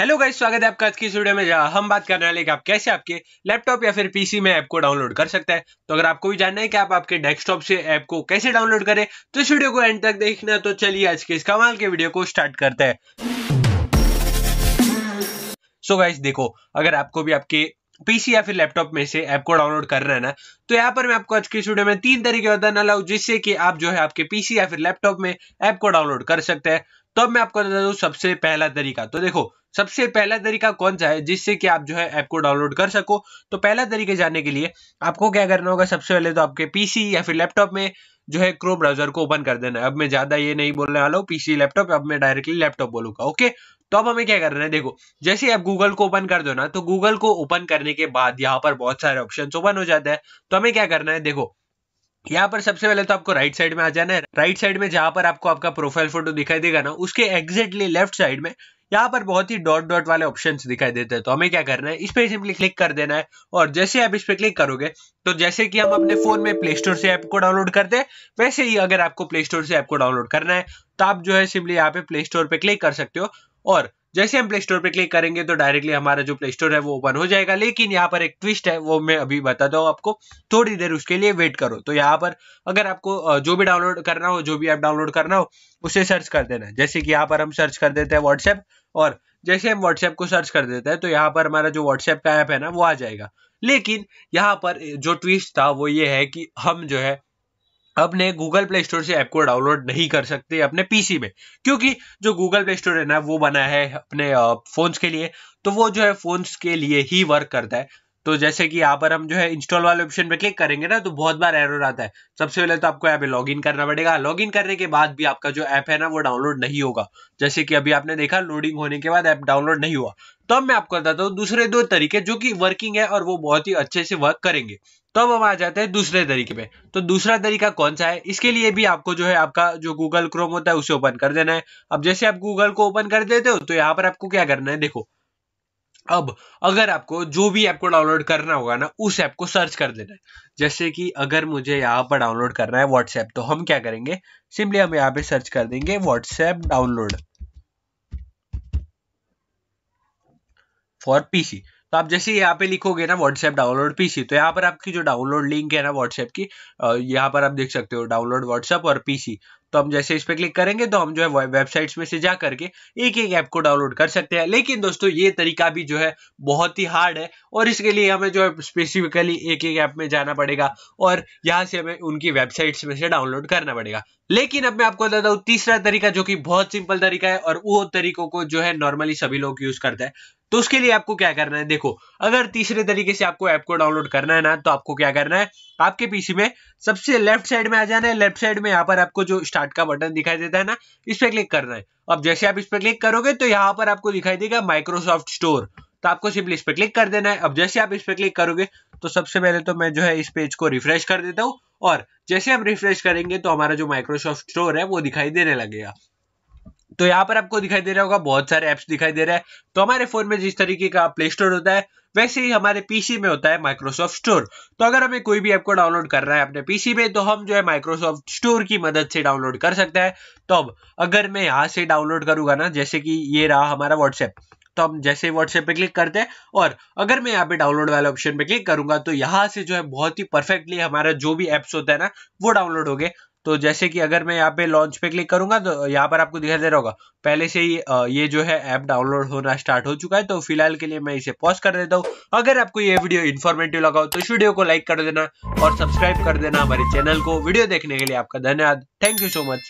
hello guys स्वागत है आपका आज की स्टूडियो में जहाँ हम बात करने वाले कि आप कैसे आपके लैपटॉप या फिर पीसी में ऐप को डाउनलोड कर सकते हैं तो अगर आपको भी जानना है कि आप आपके डेस्कटॉप से ऐप को कैसे डाउनलोड करें तो इस वीडियो को एंड तक देखना तो चलिए आज के इस कमाल के वीडियो को स्टार्ट करते हैं सो so गाइस देखो अगर आपको भी आपके पीसी या फिर लैपटॉप में से ऐप को डाउनलोड कर रहे हैं ना तो यहाँ पर मैं आपको आज की स्टूडियो में तीन तरीके बताने लाऊ जिससे कि आप जो है आपके पीसी या फिर लैपटॉप में ऐप को डाउनलोड कर सकते हैं तो अब मैं आपको बता दू सबसे पहला तरीका तो देखो सबसे पहला तरीका कौन सा है जिससे कि आप जो है ऐप को डाउनलोड कर सको तो पहला तरीके जानने के लिए आपको क्या करना होगा सबसे पहले तो आपके पीसी या फिर लैपटॉप में जो है क्रो ब्राउजर को ओपन कर देना है अब मैं ज्यादा ये नहीं बोलने वाला हूँ पीसी लैपटॉप अब मैं डायरेक्टली लैपटॉप बोलूंगा ओके तो अब हमें क्या करना है देखो जैसे आप गूगल को ओपन कर दो ना तो गूगल को ओपन करने के बाद यहाँ पर बहुत सारे ऑप्शन ओपन हो जाते हैं तो हमें क्या करना है देखो यहाँ पर सबसे पहले तो आपको राइट साइड में आ जाना है राइट साइड में जहां पर आपको आपका प्रोफाइल फोटो दिखाई देगा ना उसके एग्जैक्टली लेफ्ट साइड में यहाँ पर बहुत ही डॉट डॉट वाले ऑप्शन दिखाई देते हैं तो हमें क्या करना है इस पर सिंपली क्लिक कर देना है और जैसे आप इस पर क्लिक करोगे तो जैसे कि हम अपने फोन में प्ले स्टोर से ऐप को डाउनलोड करते हैं वैसे ही अगर आपको प्ले स्टोर से ऐप को डाउनलोड करना है तो आप जो है सिंपली यहाँ पे प्ले स्टोर पे क्लिक कर सकते हो और जैसे हम प्ले स्टोर पर क्लिक करेंगे तो डायरेक्टली हमारा जो प्ले स्टोर है वो ओपन हो जाएगा लेकिन यहाँ पर एक ट्विस्ट है वो मैं अभी बताता हूँ आपको थोड़ी देर उसके लिए वेट करो तो यहाँ पर अगर आपको जो भी डाउनलोड करना हो जो भी ऐप डाउनलोड करना हो उसे सर्च कर देना जैसे कि यहाँ पर हम सर्च कर देते हैं व्हाट्सएप और जैसे हम व्हाट्सएप को सर्च कर देते हैं तो यहाँ पर हमारा जो व्हाट्सएप का ऐप है ना वो आ जाएगा लेकिन यहाँ पर जो ट्विस्ट था वो ये है कि हम जो है अपने गूगल प्ले स्टोर से ऐप को डाउनलोड नहीं कर सकते अपने पीसी में क्योंकि जो गूगल प्ले स्टोर है ना वो बना है अपने फोन्स के लिए तो वो जो है फोन्स के लिए ही वर्क करता है तो जैसे कि यहाँ पर हम जो है इंस्टॉल वाले ऑप्शन पे क्लिक करेंगे ना तो बहुत बार एरर आता है सबसे पहले तो आपको यहाँ पे लॉगिन करना पड़ेगा लॉगिन करने के बाद भी आपका जो ऐप है ना वो डाउनलोड नहीं होगा जैसे कि अभी आपने देखा लोडिंग होने के बाद ऐप डाउनलोड नहीं हुआ तो अब मैं आपको बताता हूँ दूसरे दो तरीके जो की वर्किंग है और वो बहुत ही अच्छे से वर्क करेंगे तो अब हम आ जाते हैं दूसरे तरीके पे तो दूसरा तरीका कौन सा है इसके लिए भी आपको जो है आपका जो गूगल क्रोम होता है उसे ओपन कर देना है अब जैसे आप गूगल को ओपन कर देते हो तो यहाँ पर आपको क्या करना है देखो अब अगर आपको जो भी ऐप को डाउनलोड करना होगा ना उस ऐप को सर्च कर देना है जैसे कि अगर मुझे यहाँ पर डाउनलोड करना है व्हाट्सएप तो हम क्या करेंगे सिंपली हम यहाँ पे सर्च कर देंगे व्हाट्सएप डाउनलोड फॉर पीसी तो आप जैसे यहाँ पे लिखोगे ना व्हाट्सएप डाउनलोड पीसी तो यहाँ पर आपकी जो डाउनलोड लिंक है ना व्हाट्सएप की यहाँ पर आप देख सकते हो डाउनलोड व्हाट्सएप और पीसी तो हम जैसे इस पर क्लिक करेंगे तो हम जो है वेबसाइट्स में से जा करके एक एक ऐप को डाउनलोड कर सकते हैं लेकिन दोस्तों ये तरीका भी जो है बहुत ही हार्ड है और इसके लिए हमें जो है स्पेसिफिकली एक एक ऐप में जाना पड़ेगा और यहाँ से हमें उनकी वेबसाइट्स में से डाउनलोड करना पड़ेगा लेकिन अब मैं आपको बताता हूँ तीसरा तरीका जो कि बहुत सिंपल तरीका है और वो तरीकों को जो है नॉर्मली सभी लोग यूज करते हैं तो उसके लिए आपको क्या करना है देखो अगर तीसरे तरीके से आपको ऐप को डाउनलोड करना है ना तो आपको क्या करना है आपके पीसी में सबसे लेफ्ट साइड में आ जाना है लेफ्ट साइड में यहाँ पर आपको जो स्टार्ट का बटन दिखाई देता है ना इस पर क्लिक करना है अब जैसे आप इस पर क्लिक करोगे तो यहाँ पर आपको दिखाई देगा माइक्रोसॉफ्ट स्टोर तो आपको सिंपली इस पर क्लिक कर देना है अब जैसे आप इस पर क्लिक करोगे तो सबसे पहले तो मैं जो है इस पेज को रिफ्रेश कर देता हूँ और जैसे आप रिफ्रेश करेंगे तो हमारा जो माइक्रोसॉफ्ट स्टोर है वो दिखाई देने लगेगा तो यहाँ पर आपको दिखाई दे रहा होगा बहुत सारे ऐप्स दिखाई दे रहे हैं तो हमारे फोन में जिस तरीके का प्ले स्टोर होता है वैसे ही हमारे पीसी में होता है माइक्रोसॉफ्ट स्टोर तो अगर हमें कोई भी ऐप को डाउनलोड करना है अपने पीसी में तो हम जो है माइक्रोसॉफ्ट स्टोर की मदद से डाउनलोड कर सकते हैं तो अब अगर मैं यहाँ से डाउनलोड करूंगा ना जैसे कि ये रहा हमारा व्हाट्सएप तो हम जैसे व्हाट्सएप पे क्लिक करते हैं और अगर मैं यहाँ पे डाउनलोड वाले ऑप्शन पे क्लिक करूंगा तो यहाँ से जो है बहुत ही परफेक्टली हमारा जो भी एप्स होता है ना वो डाउनलोड हो गए तो जैसे कि अगर मैं यहाँ पे लॉन्च पे क्लिक करूंगा तो यहाँ पर आपको दिखाई दे रहा होगा पहले से ही ये जो है ऐप डाउनलोड होना स्टार्ट हो चुका है तो फिलहाल के लिए मैं इसे पॉज कर देता हूँ अगर आपको ये वीडियो इन्फॉर्मेटिव लगा हो तो इस वीडियो को लाइक कर देना और सब्सक्राइब कर देना हमारे चैनल को वीडियो देखने के लिए आपका धन्यवाद थैंक यू सो मच